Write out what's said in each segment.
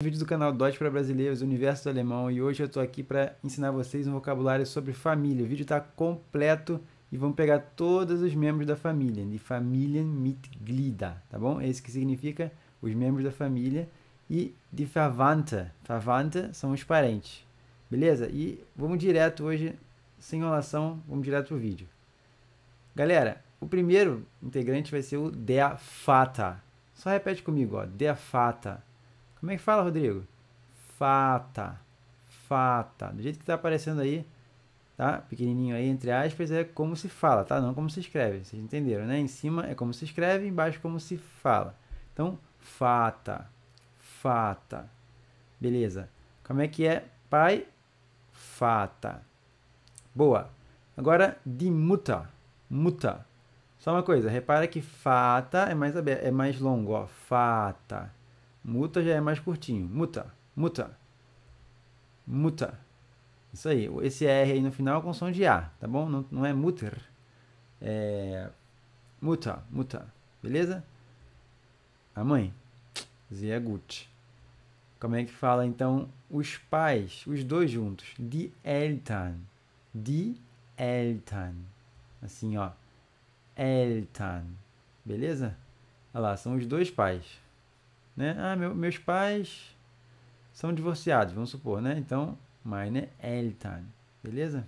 vídeo do canal Dodge para Brasileiros, Universo do Alemão e hoje eu estou aqui para ensinar vocês um vocabulário sobre família. O vídeo está completo e vamos pegar todos os membros da família, de Familienmitglieder, tá bom? Esse é que significa os membros da família e de Verwandte, Verwandte são os parentes, beleza? E vamos direto hoje, sem enrolação, vamos direto pro vídeo. Galera, o primeiro integrante vai ser o Der Vater. Só repete comigo, ó, Der Vater como é que fala, Rodrigo? Fata. Fata. Do jeito que tá aparecendo aí, tá? Pequenininho aí, entre aspas, é como se fala, tá? Não como se escreve. Vocês entenderam, né? Em cima é como se escreve, embaixo como se fala. Então, fata. Fata. Beleza. Como é que é? Pai, fata. Boa. Agora, de muta. Muta. Só uma coisa, repara que fata é mais, aberto, é mais longo, ó. Fata. Muta já é mais curtinho. Muta, muta, muta. Isso aí. Esse R aí no final é com som de A, tá bom? Não, não é muter. É muta, muta. Beleza? A mãe. gut. Como é que fala então os pais, os dois juntos? Die Eltern. Die Eltern. Assim, ó. Eltern. Beleza? Olha lá, são os dois pais né? Ah, meu, meus pais são divorciados, vamos supor, né? Então, é meine Eltern, beleza?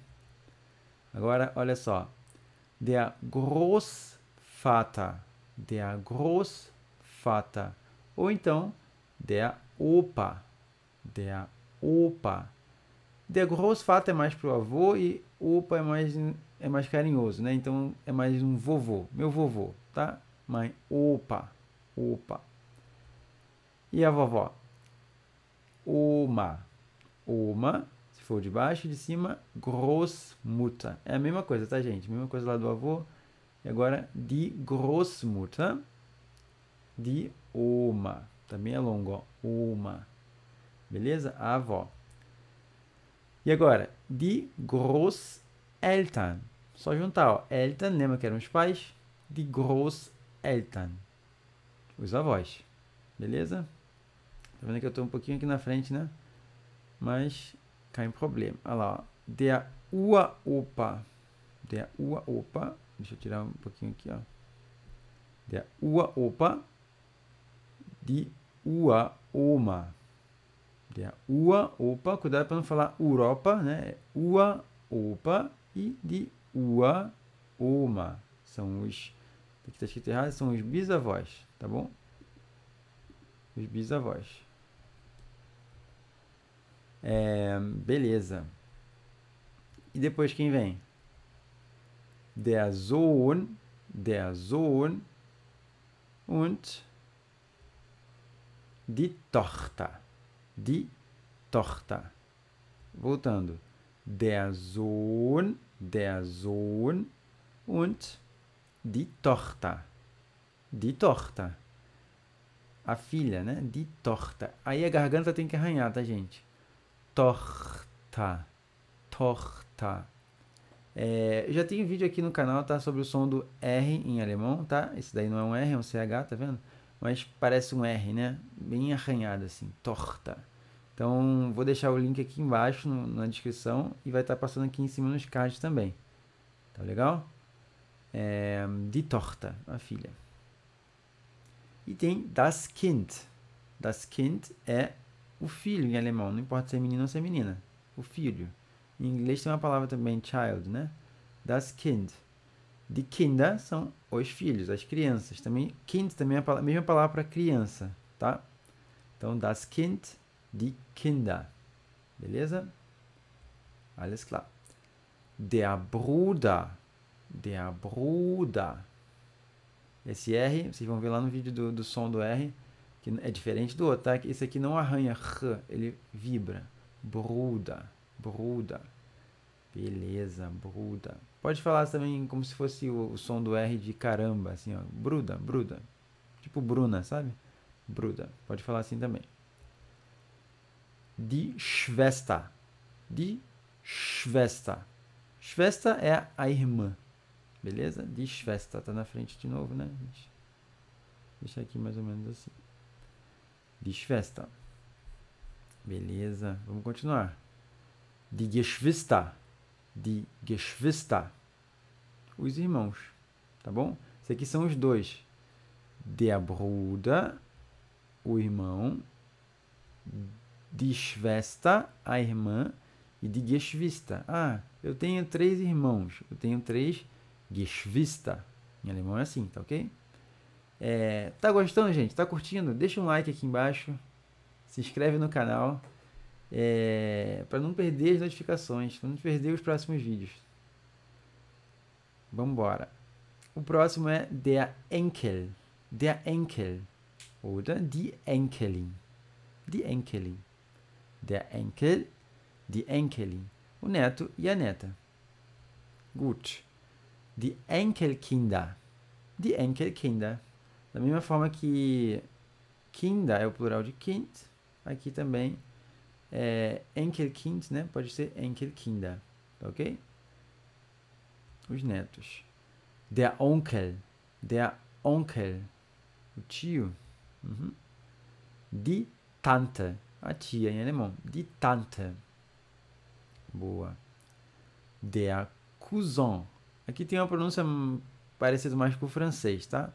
Agora, olha só. Der Großvater, der Großvater, ou então der Opa, der Opa. Der Großvater é mais pro avô e Opa é mais é mais carinhoso, né? Então é mais um vovô, meu vovô, tá? Mãe, opa, opa. E a vovó? Uma. Uma, se for de baixo e de cima, grossmutter. É a mesma coisa, tá, gente? Mesma coisa lá do avô. E agora, de grossmutter. De uma. Também é longo, ó. Uma. Beleza? A avó. E agora, de Großeltern. Só juntar, ó. Eltern, lembra que eram os pais? De Großeltern. Os avós. Beleza? Tá vendo que eu tô um pouquinho aqui na frente, né? Mas cai um problema. Olha lá, ó. Der ua opa. Der ua opa. Deixa eu tirar um pouquinho aqui, ó. Der ua opa. De ua oma. Der ua opa. Cuidado para não falar Europa, né? É ua opa e de ua oma. São os. Aqui tá escrito errado, são os bisavós, tá bom? Os bisavós. É, beleza. E depois quem vem? Der Sohn, der Sohn und die Tochter, die Tochter. Voltando. Der Sohn, der Sohn und die Tochter, die Tochter. A filha, né? De torta. Aí a garganta tem que arranhar, tá, gente? torta. Torta. É, já tem vídeo aqui no canal, tá? Sobre o som do R em alemão, tá? Esse daí não é um R, é um CH, tá vendo? Mas parece um R, né? Bem arranhado, assim. Torta. Então, vou deixar o link aqui embaixo no, na descrição e vai estar tá passando aqui em cima nos cards também. Tá legal? É, de torta, a filha. E tem das Kind. Das Kind é o filho em alemão, não importa se é menino ou se é menina. O filho. Em inglês tem uma palavra também, child, né? Das Kind. De Kinder são os filhos, as crianças. Também, kind também é a mesma palavra para criança, tá? Então, das Kind, de Kinder. Beleza? Alles klar. Der Bruder. Der Bruder. Esse R, vocês vão ver lá no vídeo do, do som do R que é diferente do outro, tá? Esse aqui não arranha, ele vibra. Bruda, bruda. Beleza, bruda. Pode falar também como se fosse o, o, som do R de caramba, assim, ó. Bruda, bruda. Tipo Bruna, sabe? Bruda. Pode falar assim também. Die Schwester. Die Schwester. Schwester é a irmã. Beleza? Die Schwester. Tá na frente de novo, né? Deixa aqui mais ou menos assim. Schwester, Beleza, vamos continuar. Die Geschwister. Die Geschwister. Os irmãos, tá bom? Isso aqui são os dois. Der Bruder, o irmão. Die Schwester, a irmã. E die Geschwister. Ah, eu tenho três irmãos. Eu tenho três Geschwister. Em alemão é assim, tá ok? É, tá gostando, gente? Tá curtindo? Deixa um like aqui embaixo. Se inscreve no canal. É, para não perder as notificações, para não perder os próximos vídeos. Vamos embora. O próximo é Der Enkel. Der Enkel. Oder Die Enkelin. Die Enkelin. Der Enkel. Die Enkelin. O neto e a neta. Gut. Die Enkelkinder. Die Enkelkinder. Da mesma forma que kinda é o plural de kind, aqui também é enkelkind, né? Pode ser tá ok? Os netos. Der Onkel, der Onkel, o tio. Uhum. Die Tante, a tia em alemão. Die Tante. Boa. Der Cousin. Aqui tem uma pronúncia parecida mais com o francês, tá?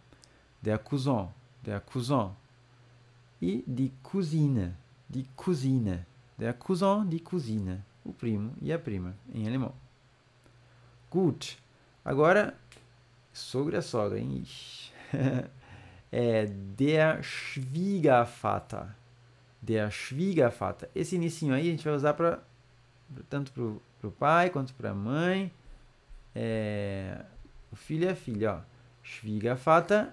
de cousin, de accusant. E de cozinha, de cozinha. De cousin, de cozinha. O primo e a prima, em alemão. Gut. Agora, sogra, e sogra, hein? é der Schwiegervater. Der Schwiegervater. Esse início aí a gente vai usar para tanto para o pai quanto para a mãe. É, o filho e é a filha, ó. Schwiegervater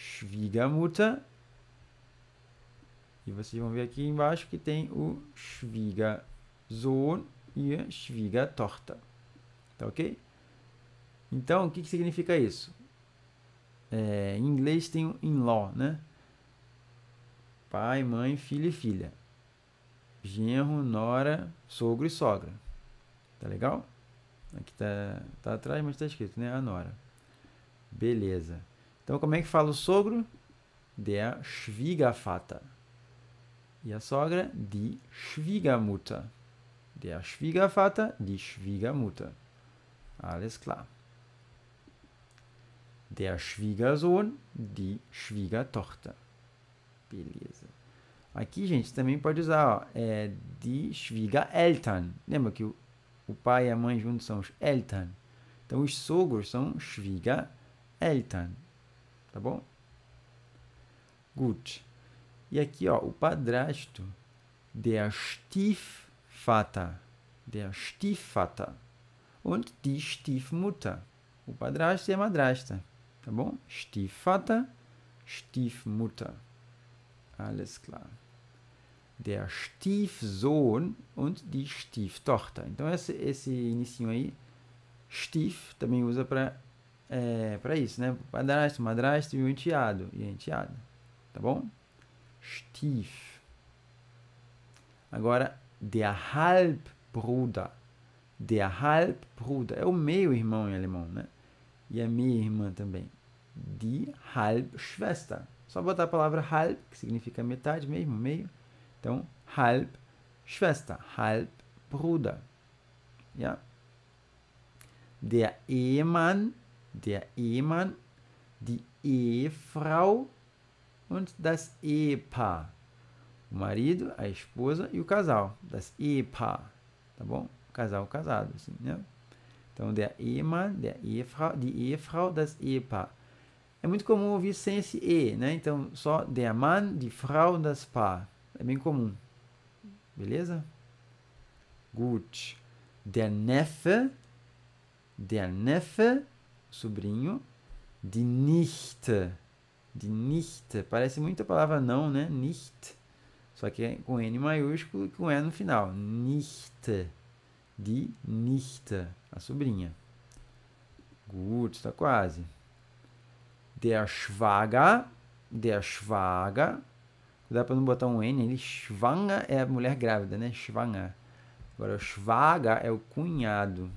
Schwiegermutter. E vocês vão ver aqui embaixo que tem o Schwiegersohn e a Schwiegertochter. Tá ok? Então, o que, que significa isso? É, em inglês tem o in-law, né? Pai, mãe, filho e filha. Genro, nora, sogro e sogra. Tá legal? Aqui tá, tá atrás, mas tá escrito, né? A nora. Beleza. Então, como é que fala o sogro? Der Schwiegervater. E a sogra? Die Schwiegermutter. Der Schwiegervater, die Schwiegermutter. Alles klar. Der Schwiegersohn, die Schwiegertochter. Beleza. Aqui, gente, também pode usar, ó, é die Schwiegereltern. Lembra que o, o pai e a mãe juntos são os Eltern. Então, os sogros são Schwiegereltern tá bom? Gut. E aqui, ó, o padrasto, der Stiefvater, der Stiefvater und die Stiefmutter. O padrasto e a madrasta, tá bom? Stiefvater, Stiefmutter. Alles klar. Der Stiefsohn und die Stieftochter. Então, esse, esse inicinho aí, Stief, também usa para é, para isso, né? Padrasto, madrasto e o enteado. E enteada. Tá bom? Stief. Agora, der Halbbruder. Der Halbbruder. É o meio-irmão em alemão, né? E a minha irmã também. Die Halbschwester. Só botar a palavra halb, que significa metade mesmo, meio. Então, Halbschwester. Halbbruder. Yeah? Der Ehemann der Ehemann, die Ehefrau und das Ehepaar. O marido, a esposa e o casal. Das Ehepaar. Tá bom? Casal, casado. Assim, né? Então, der Ehemann, der Ehefrau, die Ehefrau, das Ehepaar. É muito comum ouvir sem esse E, né? Então, só der Mann, die Frau, das Paar. É bem comum. Beleza? Gut. Der Neffe, der Neffe, sobrinho de Nichte. De Nichte. Parece muito a palavra não, né? Nicht. Só que é com N maiúsculo e com E no final. Nichte. De Nichte. A sobrinha. Gut, está quase. Der Schwager. Der Schwager. Dá para não botar um N ele Schwanger é a mulher grávida, né? Schwanger. Agora, Schwager é o cunhado.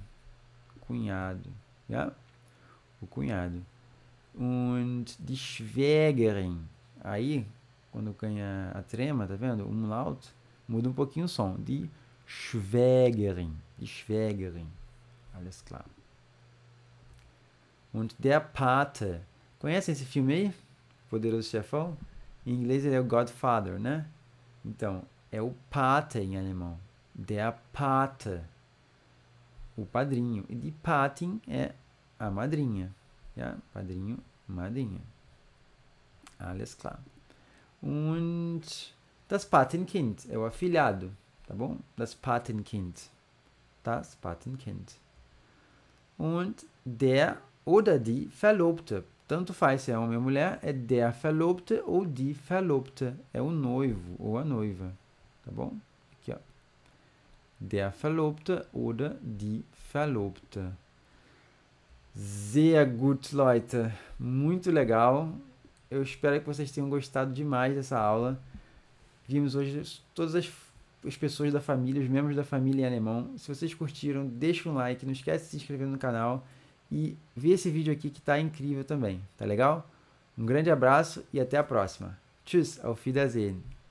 Cunhado. Yeah? o cunhado. Und die Schwägerin. Aí, quando ganha a trema, tá vendo? Um laut muda um pouquinho o som. Die Schwägerin. Die Schwägerin. Alles klar. Und der Pate. Conhecem esse filme aí? Poderoso Chefão? Em inglês ele é o Godfather, né? Então, é o Pate em alemão. Der Pate. O padrinho. E de Patin é a madrinha. Ja? Padrinho, madrinha. Alles klar. Und das Patenkind é o afilhado, tá bom? Das Patenkind. Das Patenkind. Und der oder die Verlobte. Tanto faz se é homem ou mulher, é der Verlobte ou die Verlobte. É o noivo ou a noiva, tá bom? Aqui, ó. Der Verlobte oder die Verlobte. Sehr gut, Leute. Muito legal. Eu espero que vocês tenham gostado demais dessa aula. Vimos hoje todas as, as pessoas da família, os membros da família em alemão. Se vocês curtiram, deixa um like, não esquece de se inscrever no canal e vê esse vídeo aqui que está incrível também, tá legal? Um grande abraço e até a próxima. Tschüss, auf Wiedersehen.